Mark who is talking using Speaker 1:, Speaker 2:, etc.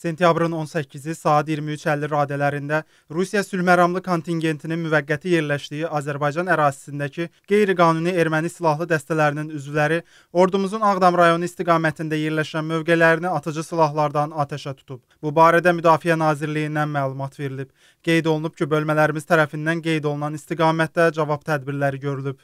Speaker 1: Sentyabrın 18-i saat 23:50 radələrində Rusiya sülhməramlı kontingentinin müvəqqəti yerləşdiyi Azərbaycan ərazisindəki qeyri-qanuni erməni silahlı dəstələrinin üzvləri ordumuzun Ağdam rayonu istiqamətində yerləşən mövqelərini atıcı silahlardan atəşə tutub. Bu barədə Müdafiə Nazirliyindən məlumat verilib. Qeyd olunub ki, bölmələrimiz tərəfindən qeyd olunan istiqamətdə cavab tədbirləri görülüb.